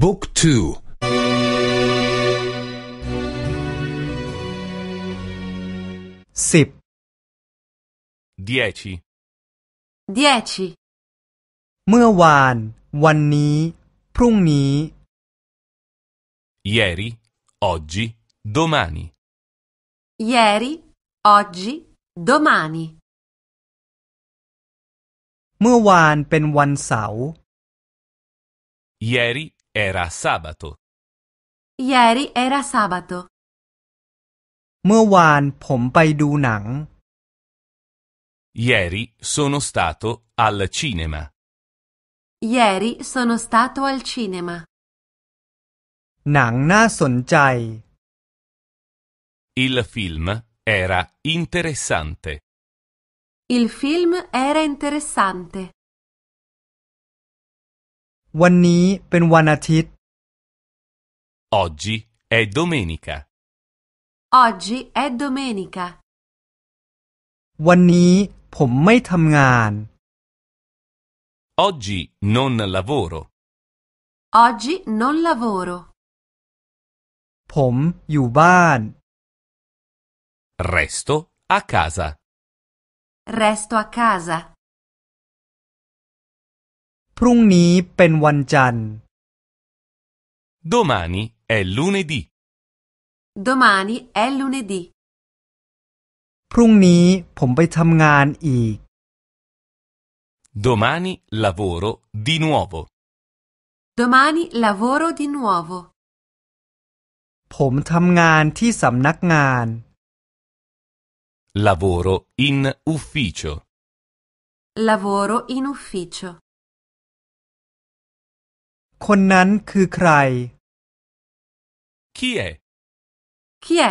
บุ๊กทูสิบ dieci dieci เมื่อวาน วันนี้ พรุ่งนี้ ieri oggi domani ieri oggi domani เมื่อวานเป็นวันเสาร์ ieri Era sabato. Ieri era sabato. เมื่อวานผมไปดูหนัง Ieri sono stato al cinema. Ieri sono stato al cinema. หนังน่าสนใจ Il film era interessante. Il film era interessante. วันนี้เป็นวันอาทิตย์ Oggi è domenica. Oggi è domenica. วันนี้ผมไม่ทำงาน Oggi non lavoro. Oggi non lavoro. ผมอยู่บ้าน Resto a casa. Resto a casa. พรุ่งนี้เป็นวันจันทร์ domani è lunedì domani è lunedì พรุ่งนี้ผมไปทำงานอีก domani lavoro di nuovo domani lavoro di nuovo ผมทำงานที่สำนักงาน Lavoro in ufficio. Lavoro in ufficio. คนนั้นคือใครเคียเอคีเอ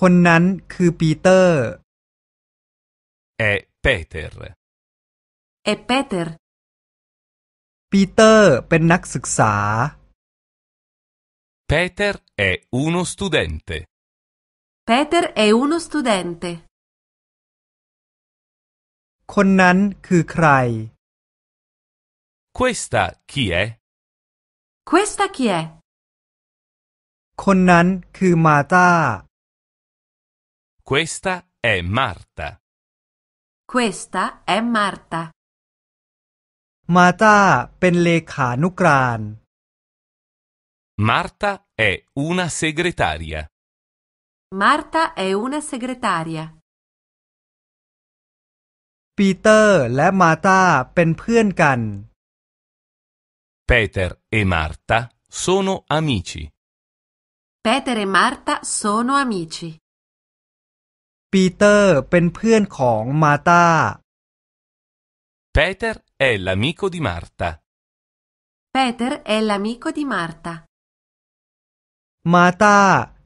คนนั้นคือปีเตอร์ เอเปเตอร์ เอเปเตอร์ ปีเตอร์เป็นนักศึกษาเปเตอร์เออุนสตูเดนต์เปเตอร์เออุนสตูเดนต์คนนั้นคือใคร Questa chi è? Questa chi è? คนนั้นคือมาตา Questa è Marta. Questa è Marta. มาตาเป็นเลขานุกราน Marta è una segretaria. Marta è una segretaria. ปีเตอร์และมาตาเป็นเพื่อนกัน Peter e Marta sono amici. Peter e Marta sono amici. ปีเตอร์เป็นเพื่อนของมาตา Peter è l'amico di Marta. Peter è l'amico di Marta. มาตา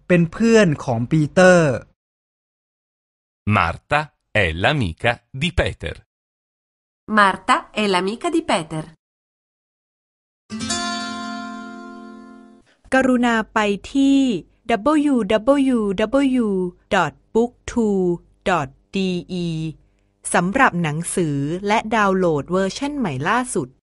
เป็นเพื่อนของปีเตอร์ Marta è l'amica di Peter. Marta è l'amica di Peter. กรุณาไปที่ www.booktwo.de สำหรับหนังสือและดาวน์โหลดเวอร์ชันใหม่ล่าสุด